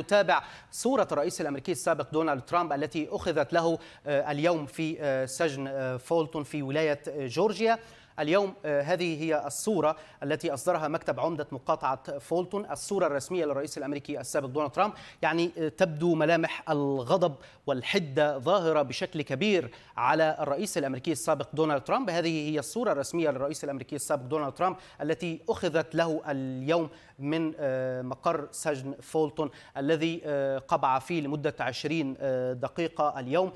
نتابع صورة الرئيس الأمريكي السابق دونالد ترامب التي أخذت له آه، اليوم في آه، سجن آه، فولتون في ولاية جورجيا اليوم آه، هذه هي الصورة التي أصدرها مكتب عمدة مقاطعة فولتون الصورة الرسمية للرئيس الأمريكي السابق دونالد ترامب يعني آه، تبدو ملامح الغضب والحدة ظاهرة بشكل كبير على الرئيس الأمريكي السابق دونالد ترامب هذه هي الصورة الرسمية للرئيس الأمريكي السابق دونالد ترامب التي أخذت له اليوم من آه، مقر سجن فولتون الذي قبع فيه لمدة 20 دقيقة اليوم